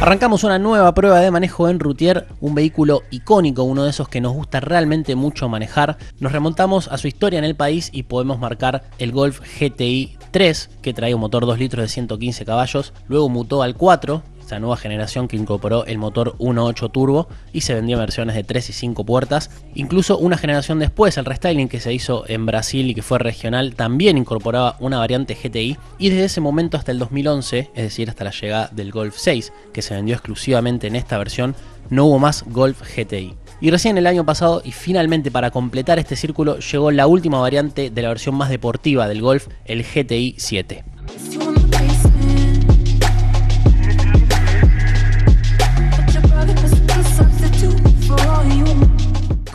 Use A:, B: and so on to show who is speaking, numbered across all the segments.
A: Arrancamos una nueva prueba de manejo en Routier, un vehículo icónico, uno de esos que nos gusta realmente mucho manejar. Nos remontamos a su historia en el país y podemos marcar el Golf GTI 3, que trae un motor 2 litros de 115 caballos, luego mutó al 4, esta nueva generación que incorporó el motor 1.8 turbo y se vendió en versiones de 3 y 5 puertas. Incluso una generación después, el restyling que se hizo en Brasil y que fue regional también incorporaba una variante GTI y desde ese momento hasta el 2011, es decir, hasta la llegada del Golf 6, que se vendió exclusivamente en esta versión, no hubo más Golf GTI. Y recién el año pasado, y finalmente para completar este círculo, llegó la última variante de la versión más deportiva del Golf, el GTI 7.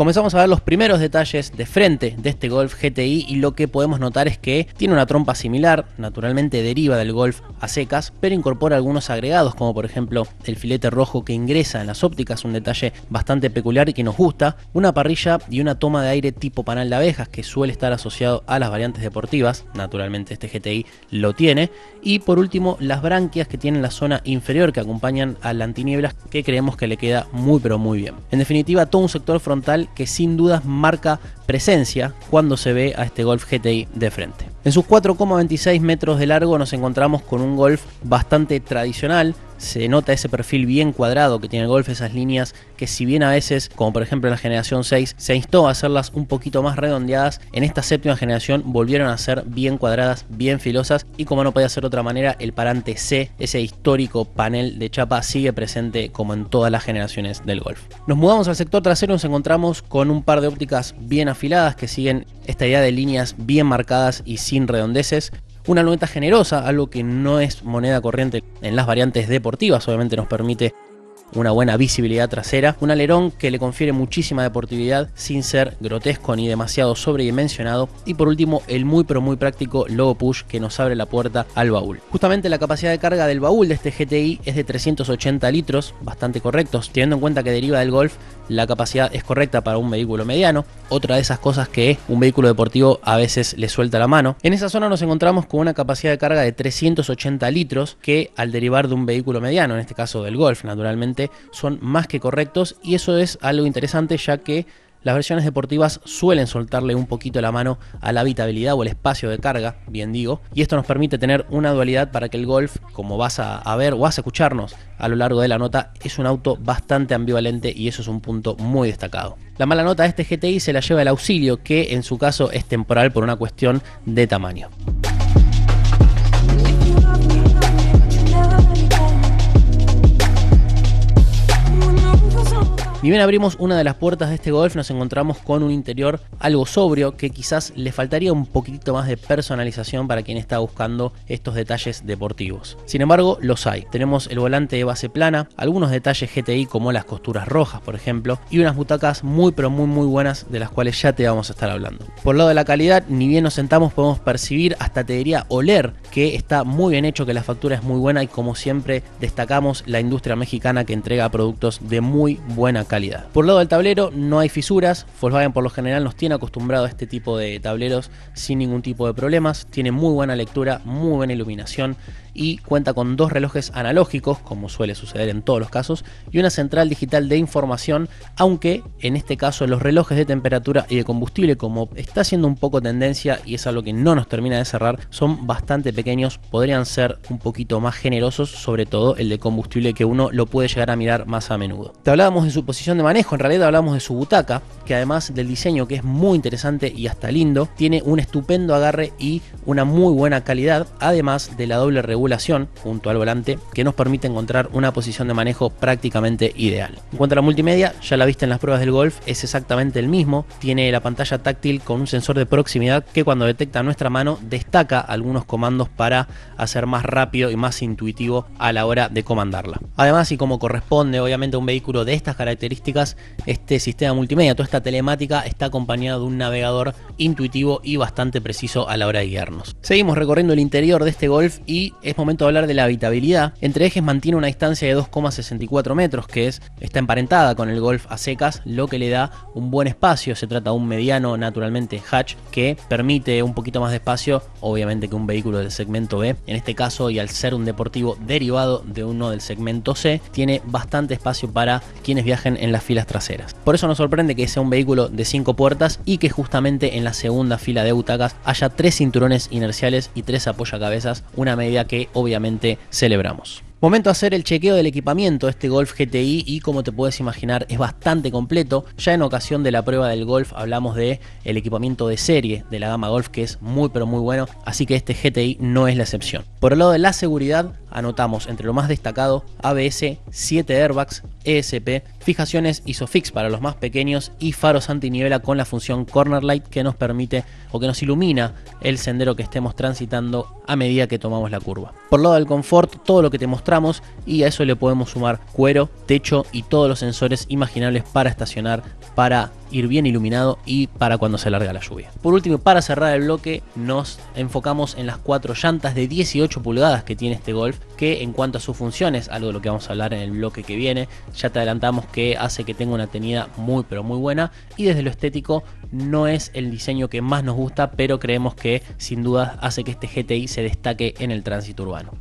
A: Comenzamos a ver los primeros detalles de frente de este Golf GTI y lo que podemos notar es que tiene una trompa similar, naturalmente deriva del Golf a secas, pero incorpora algunos agregados como por ejemplo el filete rojo que ingresa en las ópticas, un detalle bastante peculiar y que nos gusta, una parrilla y una toma de aire tipo panal de abejas que suele estar asociado a las variantes deportivas, naturalmente este GTI lo tiene, y por último las branquias que tienen la zona inferior que acompañan a la antinieblas que creemos que le queda muy pero muy bien. En definitiva todo un sector frontal que sin dudas marca presencia cuando se ve a este Golf GTI de frente. En sus 4,26 metros de largo nos encontramos con un golf bastante tradicional, se nota ese perfil bien cuadrado que tiene el golf, esas líneas que si bien a veces, como por ejemplo en la generación 6, se instó a hacerlas un poquito más redondeadas, en esta séptima generación volvieron a ser bien cuadradas, bien filosas y como no podía ser de otra manera, el parante C, ese histórico panel de chapa, sigue presente como en todas las generaciones del golf. Nos mudamos al sector trasero y nos encontramos con un par de ópticas bien afiladas que siguen esta idea de líneas bien marcadas y sin redondeces, una luneta generosa, algo que no es moneda corriente en las variantes deportivas, obviamente nos permite una buena visibilidad trasera, un alerón que le confiere muchísima deportividad sin ser grotesco ni demasiado sobredimensionado y por último el muy pero muy práctico logo push que nos abre la puerta al baúl. Justamente la capacidad de carga del baúl de este GTI es de 380 litros, bastante correctos, teniendo en cuenta que deriva del Golf, la capacidad es correcta para un vehículo mediano, otra de esas cosas que un vehículo deportivo a veces le suelta la mano. En esa zona nos encontramos con una capacidad de carga de 380 litros que al derivar de un vehículo mediano, en este caso del Golf naturalmente, son más que correctos y eso es algo interesante ya que las versiones deportivas suelen soltarle un poquito la mano a la habitabilidad o el espacio de carga, bien digo, y esto nos permite tener una dualidad para que el Golf, como vas a, ver o vas a escucharnos a lo largo de la nota, es un auto bastante ambivalente y eso es un punto muy destacado. La mala nota de este GTI se la lleva el auxilio, que en su caso es temporal por una cuestión de tamaño. Ni bien abrimos una de las puertas de este Golf, nos encontramos con un interior algo sobrio que quizás le faltaría un poquito más de personalización para quien está buscando estos detalles deportivos. Sin embargo, los hay. Tenemos el volante de base plana, algunos detalles GTI como las costuras rojas, por ejemplo, y unas butacas muy pero muy muy buenas de las cuales ya te vamos a estar hablando. Por lado de la calidad, ni bien nos sentamos podemos percibir, hasta te diría oler, que está muy bien hecho, que la factura es muy buena y como siempre destacamos la industria mexicana que entrega productos de muy buena calidad por lado del tablero no hay fisuras, Volkswagen por lo general nos tiene acostumbrado a este tipo de tableros sin ningún tipo de problemas, tiene muy buena lectura, muy buena iluminación, y cuenta con dos relojes analógicos, como suele suceder en todos los casos, y una central digital de información, aunque en este caso los relojes de temperatura y de combustible, como está siendo un poco tendencia y es algo que no nos termina de cerrar, son bastante pequeños, podrían ser un poquito más generosos, sobre todo el de combustible que uno lo puede llegar a mirar más a menudo. Te hablábamos de su posición de manejo, en realidad hablamos de su butaca, que además del diseño que es muy interesante y hasta lindo, tiene un estupendo agarre y una muy buena calidad, además de la doble regulación junto al volante que nos permite encontrar una posición de manejo prácticamente ideal. En cuanto a la multimedia, ya la viste en las pruebas del golf, es exactamente el mismo. Tiene la pantalla táctil con un sensor de proximidad que cuando detecta nuestra mano destaca algunos comandos para hacer más rápido y más intuitivo a la hora de comandarla. Además, y como corresponde obviamente a un vehículo de estas características, este sistema multimedia, toda esta telemática está acompañada de un navegador intuitivo y bastante preciso a la hora de guiarnos. Seguimos recorriendo el interior de este Golf y es momento de hablar de la habitabilidad. Entre ejes mantiene una distancia de 2,64 metros, que es, está emparentada con el Golf a secas, lo que le da un buen espacio. Se trata de un mediano, naturalmente, hatch, que permite un poquito más de espacio, obviamente, que un vehículo del segmento B. En este caso, y al ser un deportivo derivado de uno del segmento C, tiene bastante espacio para quienes viajen en las filas traseras. Por eso nos sorprende que sea un vehículo de 5 puertas y que justamente en la segunda fila de butacas haya tres cinturones inerciales y tres apoyacabezas, una medida que obviamente celebramos. Momento a hacer el chequeo del equipamiento este Golf GTI y como te puedes imaginar es bastante completo. Ya en ocasión de la prueba del Golf hablamos de el equipamiento de serie de la gama Golf que es muy pero muy bueno, así que este GTI no es la excepción. Por el lado de la seguridad, anotamos entre lo más destacado ABS, 7 airbags, ESP, fijaciones ISOFIX para los más pequeños y faros antiniebla con la función corner light que nos permite o que nos ilumina el sendero que estemos transitando a medida que tomamos la curva. Por lado del confort, todo lo que te mostramos y a eso le podemos sumar cuero, techo y todos los sensores imaginables para estacionar, para ir bien iluminado y para cuando se larga la lluvia. Por último, para cerrar el bloque, nos enfocamos en las cuatro llantas de 18 pulgadas que tiene este Golf, que en cuanto a sus funciones, algo de lo que vamos a hablar en el bloque que viene, ya te adelantamos que hace que tenga una tenida muy pero muy buena y desde lo estético no es el diseño que más nos gusta, pero creemos que sin duda hace que este GTI se destaque en el tránsito urbano.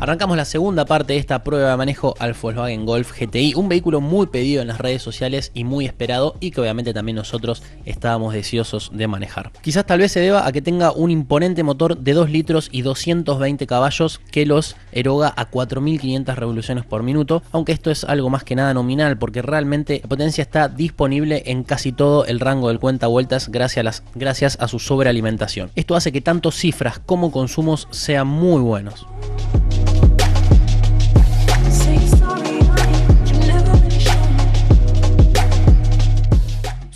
A: Arrancamos la segunda parte de esta prueba de manejo al Volkswagen Golf GTI, un vehículo muy pedido en las redes sociales y muy esperado y que obviamente también nosotros estábamos deseosos de manejar. Quizás tal vez se deba a que tenga un imponente motor de 2 litros y 220 caballos que los eroga a 4.500 revoluciones por minuto, aunque esto es algo más que nada nominal porque realmente la potencia está disponible en casi todo el rango del cuenta vueltas gracias a, gracias a su sobrealimentación. Esto hace que tanto cifras como consumos sean muy buenos.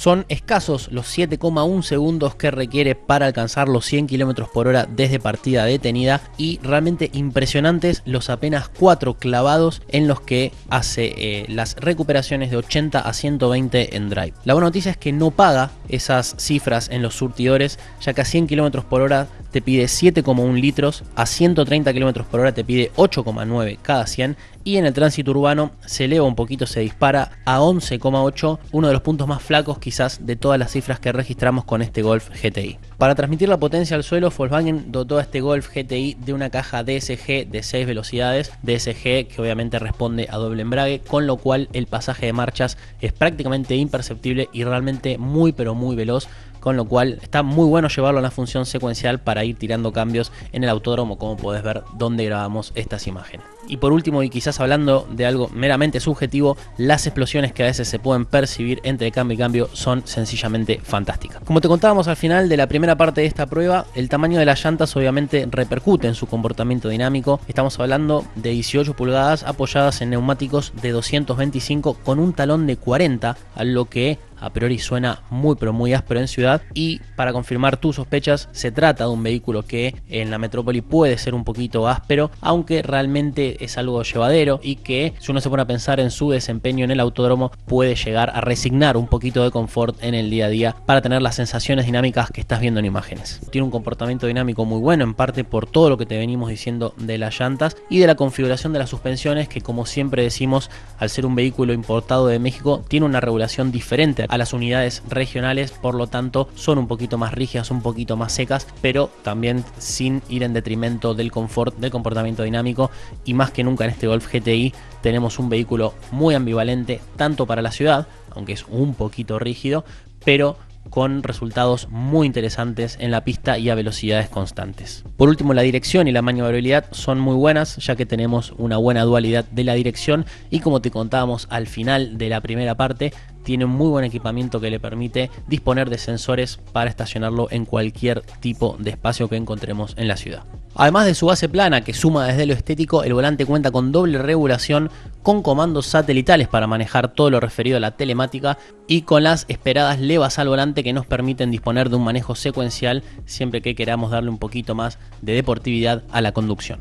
A: Son escasos los 7,1 segundos que requiere para alcanzar los 100 km por hora desde partida detenida y realmente impresionantes los apenas 4 clavados en los que hace eh, las recuperaciones de 80 a 120 en drive. La buena noticia es que no paga esas cifras en los surtidores, ya que a 100 km por hora te pide 7,1 litros, a 130 km por hora te pide 8,9 cada 100 y en el tránsito urbano se eleva un poquito, se dispara a 11,8, uno de los puntos más flacos quizás de todas las cifras que registramos con este Golf GTI. Para transmitir la potencia al suelo, Volkswagen dotó a este Golf GTI de una caja DSG de 6 velocidades, DSG que obviamente responde a doble embrague, con lo cual el pasaje de marchas es prácticamente imperceptible y realmente muy pero muy veloz con lo cual está muy bueno llevarlo a la función secuencial para ir tirando cambios en el autódromo, como podés ver donde grabamos estas imágenes. Y por último, y quizás hablando de algo meramente subjetivo, las explosiones que a veces se pueden percibir entre cambio y cambio son sencillamente fantásticas. Como te contábamos al final de la primera parte de esta prueba, el tamaño de las llantas obviamente repercute en su comportamiento dinámico. Estamos hablando de 18 pulgadas apoyadas en neumáticos de 225 con un talón de 40, a lo que a priori suena muy pero muy áspero en ciudad y para confirmar tus sospechas se trata de un vehículo que en la metrópoli puede ser un poquito áspero aunque realmente es algo llevadero y que si uno se pone a pensar en su desempeño en el autódromo puede llegar a resignar un poquito de confort en el día a día para tener las sensaciones dinámicas que estás viendo en imágenes. Tiene un comportamiento dinámico muy bueno en parte por todo lo que te venimos diciendo de las llantas y de la configuración de las suspensiones que como siempre decimos al ser un vehículo importado de México tiene una regulación diferente a las unidades regionales por lo tanto son un poquito más rígidas, un poquito más secas pero también sin ir en detrimento del confort, del comportamiento dinámico y más más que nunca en este Golf GTI tenemos un vehículo muy ambivalente, tanto para la ciudad, aunque es un poquito rígido, pero con resultados muy interesantes en la pista y a velocidades constantes. Por último, la dirección y la maniobrabilidad son muy buenas, ya que tenemos una buena dualidad de la dirección y como te contábamos al final de la primera parte, tiene un muy buen equipamiento que le permite disponer de sensores para estacionarlo en cualquier tipo de espacio que encontremos en la ciudad. Además de su base plana que suma desde lo estético, el volante cuenta con doble regulación con comandos satelitales para manejar todo lo referido a la telemática y con las esperadas levas al volante que nos permiten disponer de un manejo secuencial siempre que queramos darle un poquito más de deportividad a la conducción.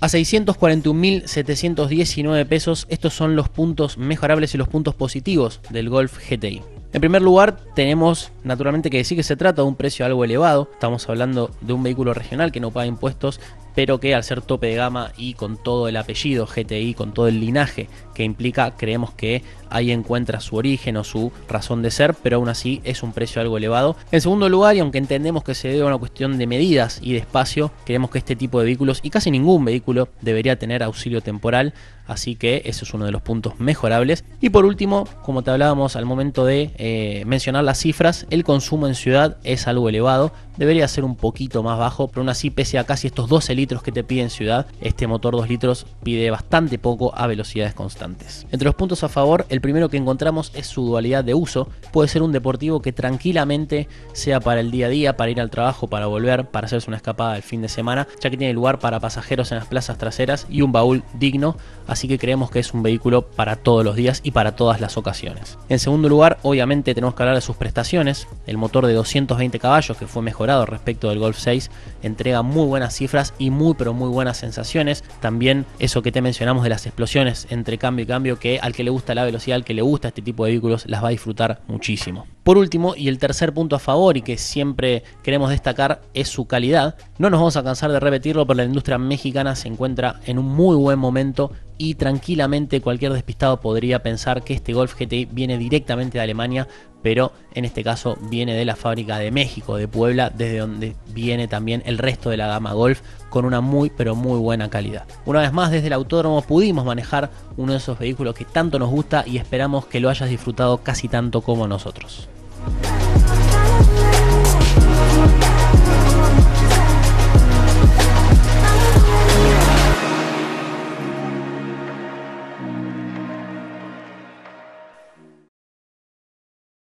A: A 641.719 pesos, estos son los puntos mejorables y los puntos positivos del Golf GTI. En primer lugar, tenemos naturalmente que decir que se trata de un precio algo elevado. Estamos hablando de un vehículo regional que no paga impuestos pero que al ser tope de gama y con todo el apellido GTI, con todo el linaje que implica, creemos que ahí encuentra su origen o su razón de ser, pero aún así es un precio algo elevado. En segundo lugar, y aunque entendemos que se debe a una cuestión de medidas y de espacio, creemos que este tipo de vehículos y casi ningún vehículo debería tener auxilio temporal, Así que ese es uno de los puntos mejorables. Y por último, como te hablábamos al momento de eh, mencionar las cifras, el consumo en ciudad es algo elevado. Debería ser un poquito más bajo, pero aún así, pese a casi estos 12 litros que te pide en ciudad, este motor 2 litros pide bastante poco a velocidades constantes. Entre los puntos a favor, el primero que encontramos es su dualidad de uso. Puede ser un deportivo que tranquilamente sea para el día a día, para ir al trabajo, para volver, para hacerse una escapada el fin de semana, ya que tiene lugar para pasajeros en las plazas traseras y un baúl digno así que creemos que es un vehículo para todos los días y para todas las ocasiones. En segundo lugar, obviamente tenemos que hablar de sus prestaciones. El motor de 220 caballos que fue mejorado respecto del Golf 6 entrega muy buenas cifras y muy pero muy buenas sensaciones. También eso que te mencionamos de las explosiones entre cambio y cambio que al que le gusta la velocidad, al que le gusta este tipo de vehículos, las va a disfrutar muchísimo. Por último, y el tercer punto a favor y que siempre queremos destacar es su calidad. No nos vamos a cansar de repetirlo, pero la industria mexicana se encuentra en un muy buen momento y tranquilamente cualquier despistado podría pensar que este Golf GTI viene directamente de Alemania, pero en este caso viene de la fábrica de México, de Puebla, desde donde viene también el resto de la gama Golf con una muy pero muy buena calidad. Una vez más desde el autódromo pudimos manejar uno de esos vehículos que tanto nos gusta y esperamos que lo hayas disfrutado casi tanto como nosotros.